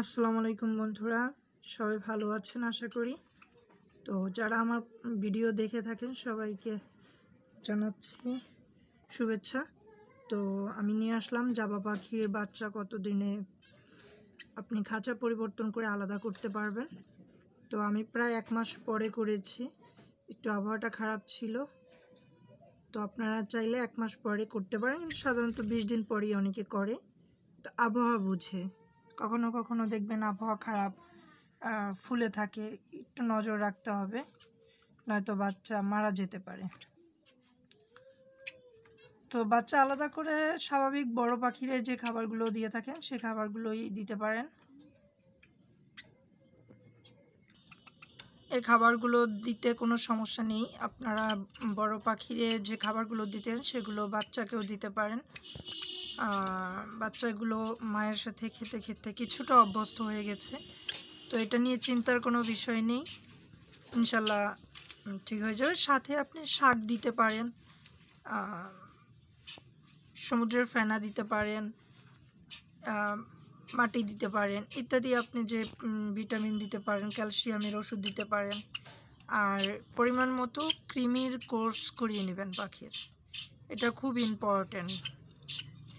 আসসালামু আলাইকুম বন্ধুরা সবাই ভালো আছেন আশা করি তো যারা আমার ভিডিও দেখে থাকেন সবাইকে জানাচ্ছি শুভেচ্ছা তো আমি নিয়ে আসলাম জাবা পাখির বাচ্চা কতদিনে আপনি খাঁচা পরিবর্তন করে আলাদা করতে পারবেন তো আমি প্রায় এক মাস পরে করেছি একটু আবহাওয়াটা খারাপ ছিল তো আপনারা চাইলে এক মাস পরে করতে পারেন কিন্তু সাধারণত বিশ দিন পরেই অনেকে করে তো আবহাওয়া বুঝে কখনো কখনো দেখবেন আবহাওয়া খারাপ ফুলে থাকে একটু নজর রাখতে হবে নয়তো বাচ্চা মারা যেতে পারে তো বাচ্চা আলাদা করে স্বাভাবিক বড় পাখিরে যে খাবারগুলো দিয়ে থাকেন সেই খাবারগুলোই দিতে পারেন এই খাবারগুলো দিতে কোনো সমস্যা নেই আপনারা বড় পাখিরে যে খাবারগুলো দিতেন সেগুলো বাচ্চাকেও দিতে পারেন বাচ্চাগুলো মায়ের সাথে খেতে খেতে কিছুটা অভ্যস্ত হয়ে গেছে তো এটা নিয়ে চিন্তার কোনো বিষয় নেই ইনশাল্লাহ ঠিক হয়ে যাবে সাথে আপনি শাক দিতে পারেন সমুদ্রের ফেনা দিতে পারেন মাটি দিতে পারেন ইত্যাদি আপনি যে ভিটামিন দিতে পারেন ক্যালসিয়ামের ওষুধ দিতে পারেন আর পরিমাণ মতো ক্রিমির কোর্স করিয়ে নেবেন পাখির এটা খুব ইম্পর্ট্যান্ট